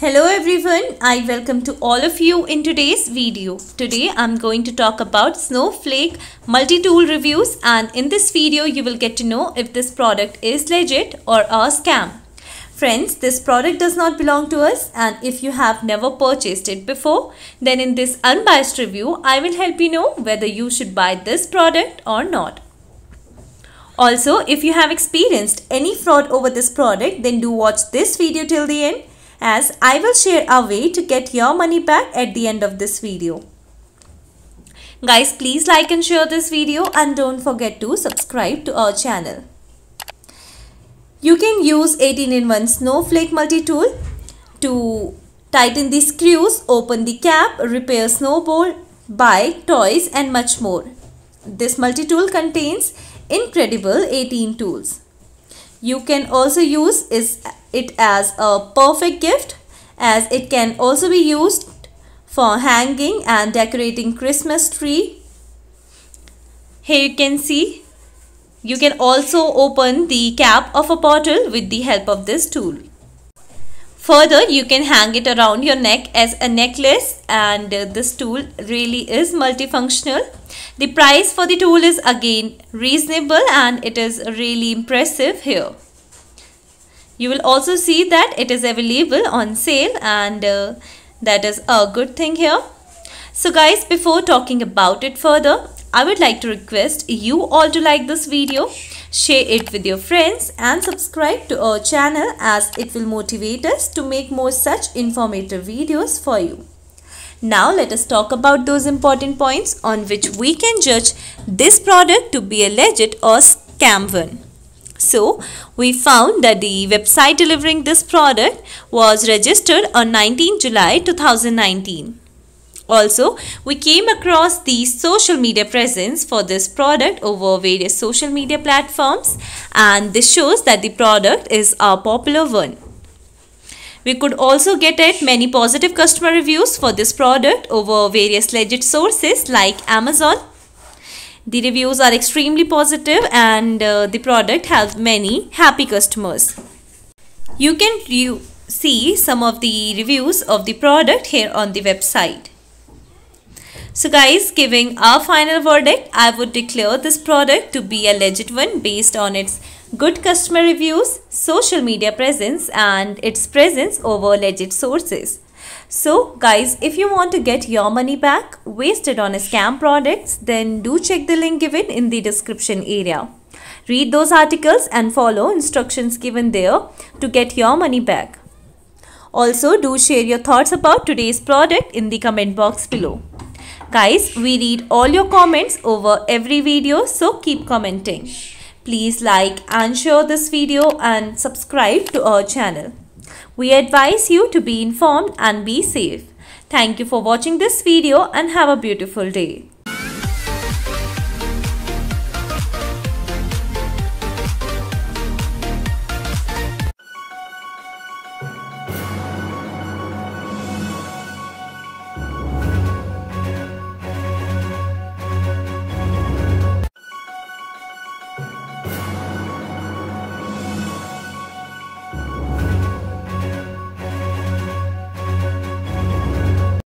Hello everyone, I welcome to all of you in today's video. Today I'm going to talk about Snowflake multi-tool reviews and in this video you will get to know if this product is legit or a scam. Friends, this product does not belong to us and if you have never purchased it before, then in this unbiased review, I will help you know whether you should buy this product or not. Also, if you have experienced any fraud over this product, then do watch this video till the end as I will share a way to get your money back at the end of this video. Guys, please like and share this video and don't forget to subscribe to our channel. You can use 18 in 1 snowflake multi-tool to tighten the screws, open the cap, repair snowball, buy toys and much more. This multi-tool contains incredible 18 tools. You can also use it as a perfect gift as it can also be used for hanging and decorating Christmas tree. Here you can see you can also open the cap of a bottle with the help of this tool. Further, you can hang it around your neck as a necklace and uh, this tool really is multifunctional. The price for the tool is again reasonable and it is really impressive here. You will also see that it is available on sale and uh, that is a good thing here. So guys, before talking about it further, I would like to request you all to like this video, share it with your friends and subscribe to our channel as it will motivate us to make more such informative videos for you. Now let us talk about those important points on which we can judge this product to be a legit or scam one. So, we found that the website delivering this product was registered on 19 July 2019. Also, we came across the social media presence for this product over various social media platforms and this shows that the product is a popular one. We could also get many positive customer reviews for this product over various legit sources like Amazon. The reviews are extremely positive and uh, the product has many happy customers. You can see some of the reviews of the product here on the website. So guys, giving our final verdict, I would declare this product to be a legit one based on its good customer reviews, social media presence and its presence over legit sources. So guys, if you want to get your money back wasted on a scam products, then do check the link given in the description area. Read those articles and follow instructions given there to get your money back. Also, do share your thoughts about today's product in the comment box below. Guys, we read all your comments over every video so keep commenting. Please like and share this video and subscribe to our channel. We advise you to be informed and be safe. Thank you for watching this video and have a beautiful day.